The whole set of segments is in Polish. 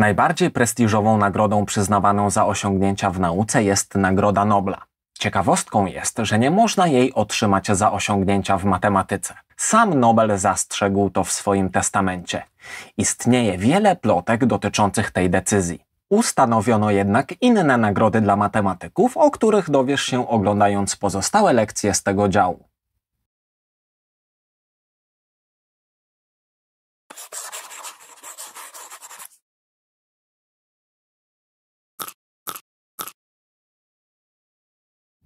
Najbardziej prestiżową nagrodą przyznawaną za osiągnięcia w nauce jest Nagroda Nobla. Ciekawostką jest, że nie można jej otrzymać za osiągnięcia w matematyce. Sam Nobel zastrzegł to w swoim testamencie. Istnieje wiele plotek dotyczących tej decyzji. Ustanowiono jednak inne nagrody dla matematyków, o których dowiesz się oglądając pozostałe lekcje z tego działu.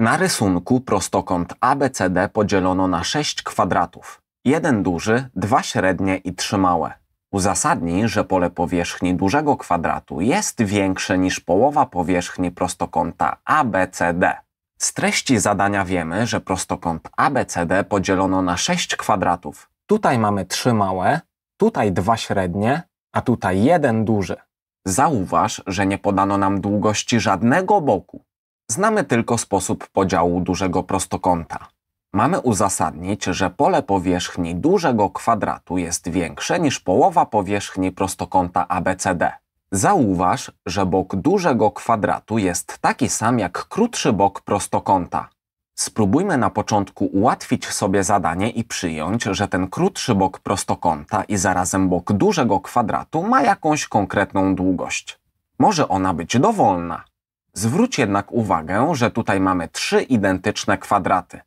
Na rysunku prostokąt ABCD podzielono na 6 kwadratów. Jeden duży, dwa średnie i trzy małe. Uzasadnij, że pole powierzchni dużego kwadratu jest większe niż połowa powierzchni prostokąta ABCD. Z treści zadania wiemy, że prostokąt ABCD podzielono na 6 kwadratów. Tutaj mamy trzy małe, tutaj dwa średnie, a tutaj jeden duży. Zauważ, że nie podano nam długości żadnego boku. Znamy tylko sposób podziału dużego prostokąta. Mamy uzasadnić, że pole powierzchni dużego kwadratu jest większe niż połowa powierzchni prostokąta ABCD. Zauważ, że bok dużego kwadratu jest taki sam jak krótszy bok prostokąta. Spróbujmy na początku ułatwić sobie zadanie i przyjąć, że ten krótszy bok prostokąta i zarazem bok dużego kwadratu ma jakąś konkretną długość. Może ona być dowolna. Zwróć jednak uwagę, że tutaj mamy trzy identyczne kwadraty.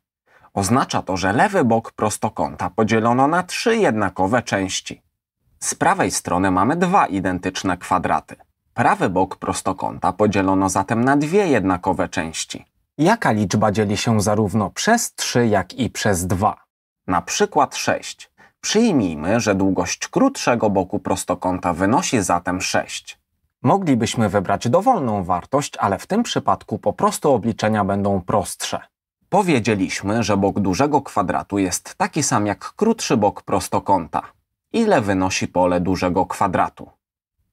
Oznacza to, że lewy bok prostokąta podzielono na trzy jednakowe części. Z prawej strony mamy dwa identyczne kwadraty. Prawy bok prostokąta podzielono zatem na dwie jednakowe części. Jaka liczba dzieli się zarówno przez 3, jak i przez 2? Na przykład 6. Przyjmijmy, że długość krótszego boku prostokąta wynosi zatem 6. Moglibyśmy wybrać dowolną wartość, ale w tym przypadku po prostu obliczenia będą prostsze. Powiedzieliśmy, że bok dużego kwadratu jest taki sam jak krótszy bok prostokąta. Ile wynosi pole dużego kwadratu?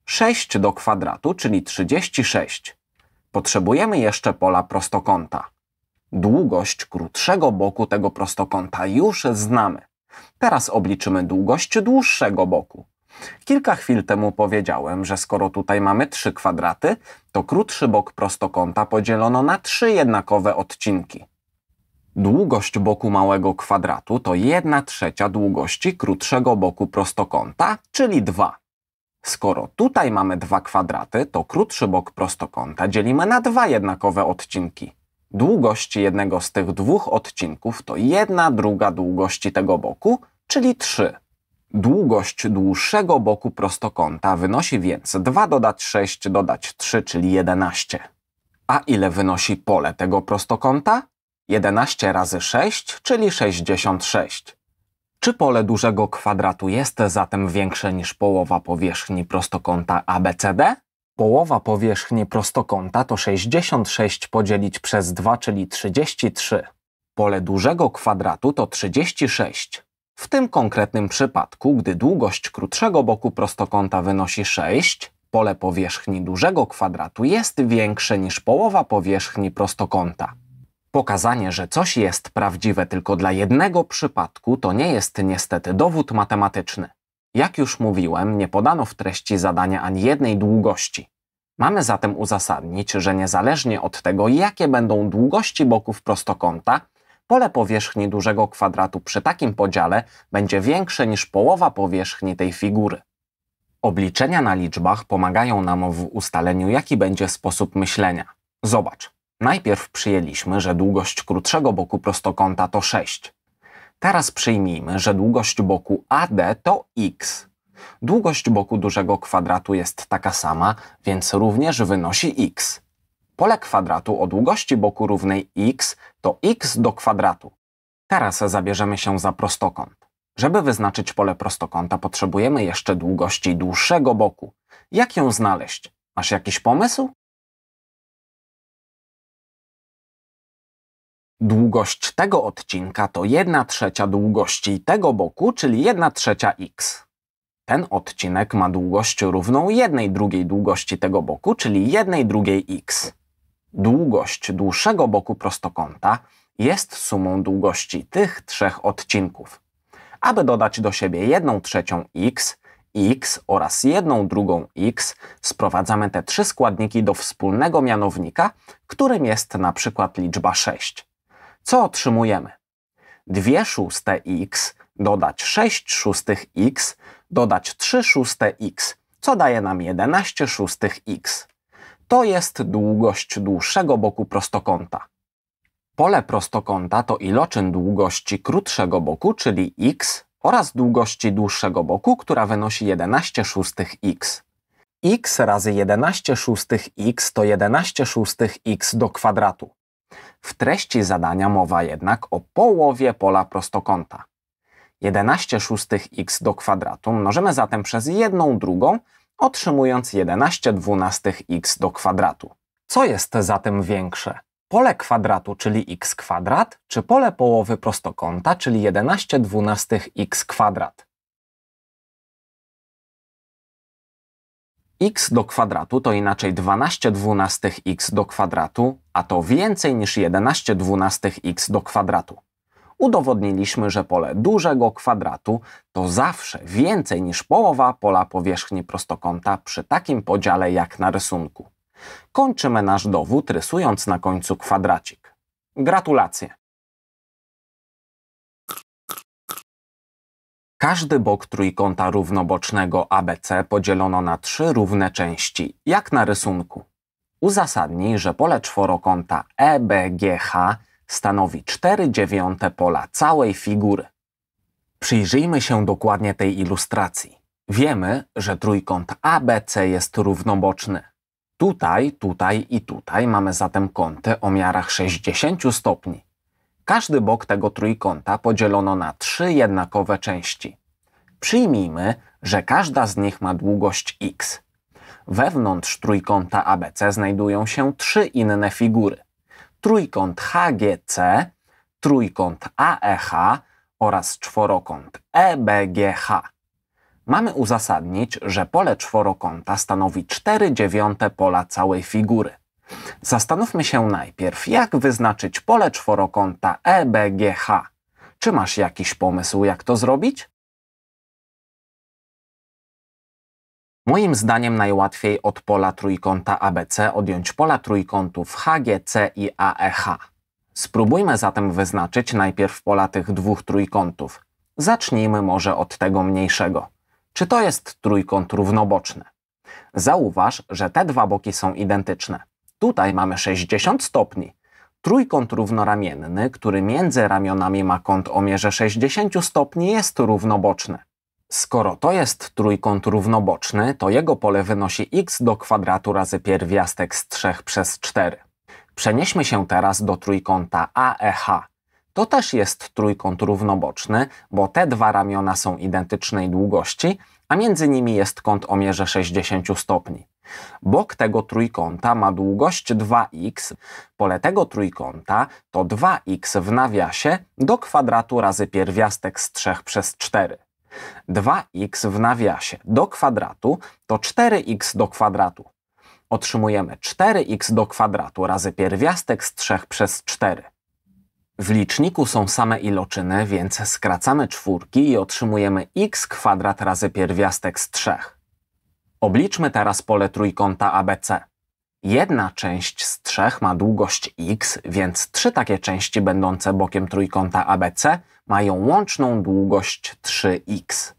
6 do kwadratu, czyli 36. Potrzebujemy jeszcze pola prostokąta. Długość krótszego boku tego prostokąta już znamy. Teraz obliczymy długość dłuższego boku. Kilka chwil temu powiedziałem, że skoro tutaj mamy trzy kwadraty, to krótszy bok prostokąta podzielono na trzy jednakowe odcinki. Długość boku małego kwadratu to 1 trzecia długości krótszego boku prostokąta, czyli 2. Skoro tutaj mamy dwa kwadraty, to krótszy bok prostokąta dzielimy na dwa jednakowe odcinki. Długość jednego z tych dwóch odcinków to 1 druga długości tego boku, czyli 3. Długość dłuższego boku prostokąta wynosi więc 2 dodać 6 dodać 3, czyli 11. A ile wynosi pole tego prostokąta? 11 razy 6, czyli 66. Czy pole dużego kwadratu jest zatem większe niż połowa powierzchni prostokąta ABCD? Połowa powierzchni prostokąta to 66 podzielić przez 2, czyli 33. Pole dużego kwadratu to 36. W tym konkretnym przypadku, gdy długość krótszego boku prostokąta wynosi 6, pole powierzchni dużego kwadratu jest większe niż połowa powierzchni prostokąta. Pokazanie, że coś jest prawdziwe tylko dla jednego przypadku, to nie jest niestety dowód matematyczny. Jak już mówiłem, nie podano w treści zadania ani jednej długości. Mamy zatem uzasadnić, że niezależnie od tego, jakie będą długości boków prostokąta, Pole powierzchni dużego kwadratu przy takim podziale będzie większe niż połowa powierzchni tej figury. Obliczenia na liczbach pomagają nam w ustaleniu, jaki będzie sposób myślenia. Zobacz. Najpierw przyjęliśmy, że długość krótszego boku prostokąta to 6. Teraz przyjmijmy, że długość boku AD to x. Długość boku dużego kwadratu jest taka sama, więc również wynosi x. Pole kwadratu o długości boku równej x to x do kwadratu. Teraz zabierzemy się za prostokąt. Żeby wyznaczyć pole prostokąta potrzebujemy jeszcze długości dłuższego boku. Jak ją znaleźć? Masz jakiś pomysł? Długość tego odcinka to 1 trzecia długości tego boku, czyli 1 trzecia x. Ten odcinek ma długość równą 1 drugiej długości tego boku, czyli 1 drugiej x. Długość dłuższego boku prostokąta jest sumą długości tych trzech odcinków. Aby dodać do siebie 1 trzecią x, x oraz 1 drugą x, sprowadzamy te trzy składniki do wspólnego mianownika, którym jest na przykład liczba 6. Co otrzymujemy? 2 szóste x dodać 6 szóstych x dodać 3 szóste x, co daje nam 11 szóstych x to jest długość dłuższego boku prostokąta. Pole prostokąta to iloczyn długości krótszego boku, czyli x, oraz długości dłuższego boku, która wynosi 11 szóstych x. x razy 11 szóstych x to 11 szóstych x do kwadratu. W treści zadania mowa jednak o połowie pola prostokąta. 11 szóstych x do kwadratu mnożymy zatem przez 1 drugą, otrzymując 11 dwunastych x do kwadratu. Co jest zatem większe? Pole kwadratu, czyli x kwadrat, czy pole połowy prostokąta, czyli 11 dwunastych x kwadrat? x do kwadratu to inaczej 12 dwunastych x do kwadratu, a to więcej niż 11 dwunastych x do kwadratu udowodniliśmy, że pole dużego kwadratu to zawsze więcej niż połowa pola powierzchni prostokąta przy takim podziale jak na rysunku. Kończymy nasz dowód rysując na końcu kwadracik. Gratulacje! Każdy bok trójkąta równobocznego ABC podzielono na trzy równe części, jak na rysunku. Uzasadnij, że pole czworokąta EBGH stanowi 4 dziewiąte pola całej figury. Przyjrzyjmy się dokładnie tej ilustracji. Wiemy, że trójkąt ABC jest równoboczny. Tutaj, tutaj i tutaj mamy zatem kąty o miarach 60 stopni. Każdy bok tego trójkąta podzielono na trzy jednakowe części. Przyjmijmy, że każda z nich ma długość x. Wewnątrz trójkąta ABC znajdują się trzy inne figury trójkąt HGC, trójkąt AEH oraz czworokąt EBGH. Mamy uzasadnić, że pole czworokąta stanowi 4 dziewiąte pola całej figury. Zastanówmy się najpierw, jak wyznaczyć pole czworokąta EBGH. Czy masz jakiś pomysł, jak to zrobić? Moim zdaniem najłatwiej od pola trójkąta ABC odjąć pola trójkątów HGC i AEH. Spróbujmy zatem wyznaczyć najpierw pola tych dwóch trójkątów. Zacznijmy może od tego mniejszego. Czy to jest trójkąt równoboczny? Zauważ, że te dwa boki są identyczne. Tutaj mamy 60 stopni. Trójkąt równoramienny, który między ramionami ma kąt o mierze 60 stopni, jest równoboczny. Skoro to jest trójkąt równoboczny, to jego pole wynosi x do kwadratu razy pierwiastek z 3 przez 4. Przenieśmy się teraz do trójkąta AEH. To też jest trójkąt równoboczny, bo te dwa ramiona są identycznej długości, a między nimi jest kąt o mierze 60 stopni. Bok tego trójkąta ma długość 2x, pole tego trójkąta to 2x w nawiasie do kwadratu razy pierwiastek z 3 przez 4. 2x w nawiasie do kwadratu to 4x do kwadratu. Otrzymujemy 4x do kwadratu razy pierwiastek z 3 przez 4. W liczniku są same iloczyny, więc skracamy czwórki i otrzymujemy x kwadrat razy pierwiastek z 3. Obliczmy teraz pole trójkąta ABC. Jedna część z trzech ma długość x, więc trzy takie części będące bokiem trójkąta ABC – mają łączną długość 3x.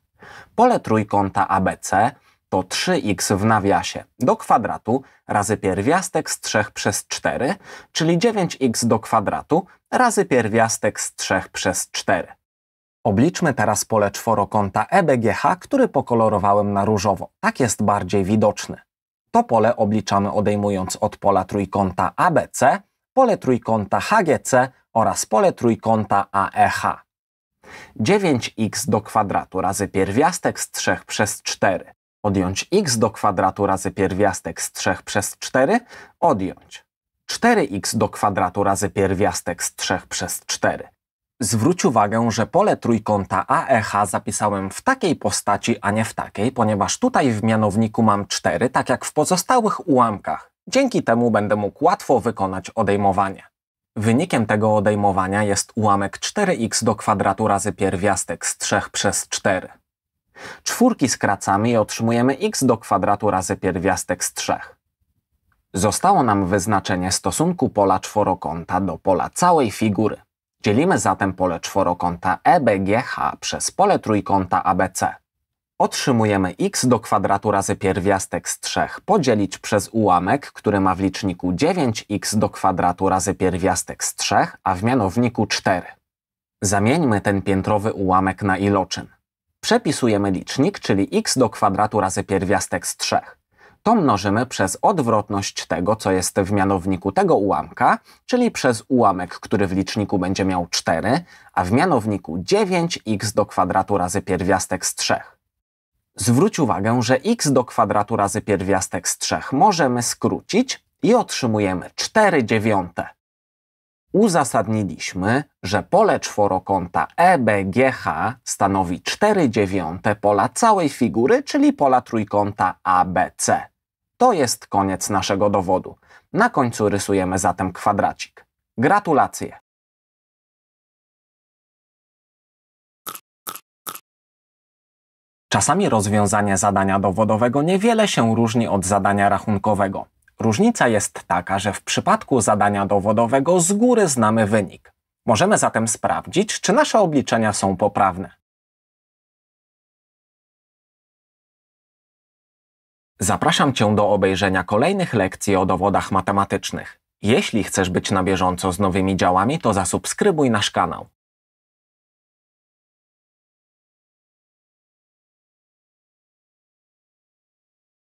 Pole trójkąta ABC to 3x w nawiasie do kwadratu razy pierwiastek z 3 przez 4, czyli 9x do kwadratu razy pierwiastek z 3 przez 4. Obliczmy teraz pole czworokąta EBGH, który pokolorowałem na różowo. Tak jest bardziej widoczny. To pole obliczamy odejmując od pola trójkąta ABC, pole trójkąta HGC oraz pole trójkąta AEH. 9x do kwadratu razy pierwiastek z 3 przez 4. Odjąć x do kwadratu razy pierwiastek z 3 przez 4. Odjąć 4x do kwadratu razy pierwiastek z 3 przez 4. Zwróć uwagę, że pole trójkąta AEH zapisałem w takiej postaci, a nie w takiej, ponieważ tutaj w mianowniku mam 4, tak jak w pozostałych ułamkach. Dzięki temu będę mógł łatwo wykonać odejmowanie. Wynikiem tego odejmowania jest ułamek 4x do kwadratu razy pierwiastek z 3 przez 4. Czwórki skracamy i otrzymujemy x do kwadratu razy pierwiastek z 3. Zostało nam wyznaczenie stosunku pola czworokąta do pola całej figury. Dzielimy zatem pole czworokąta EBGH przez pole trójkąta ABC. Otrzymujemy x do kwadratu razy pierwiastek z 3 podzielić przez ułamek, który ma w liczniku 9x do kwadratu razy pierwiastek z 3, a w mianowniku 4. Zamieńmy ten piętrowy ułamek na iloczyn. Przepisujemy licznik, czyli x do kwadratu razy pierwiastek z 3. To mnożymy przez odwrotność tego, co jest w mianowniku tego ułamka, czyli przez ułamek, który w liczniku będzie miał 4, a w mianowniku 9x do kwadratu razy pierwiastek z 3. Zwróć uwagę, że x do kwadratu razy pierwiastek z 3 możemy skrócić i otrzymujemy 4 dziewiąte. Uzasadniliśmy, że pole czworokąta EBGH stanowi 4 dziewiąte pola całej figury, czyli pola trójkąta ABC. To jest koniec naszego dowodu. Na końcu rysujemy zatem kwadracik. Gratulacje! Czasami rozwiązanie zadania dowodowego niewiele się różni od zadania rachunkowego. Różnica jest taka, że w przypadku zadania dowodowego z góry znamy wynik. Możemy zatem sprawdzić, czy nasze obliczenia są poprawne. Zapraszam Cię do obejrzenia kolejnych lekcji o dowodach matematycznych. Jeśli chcesz być na bieżąco z nowymi działami, to zasubskrybuj nasz kanał.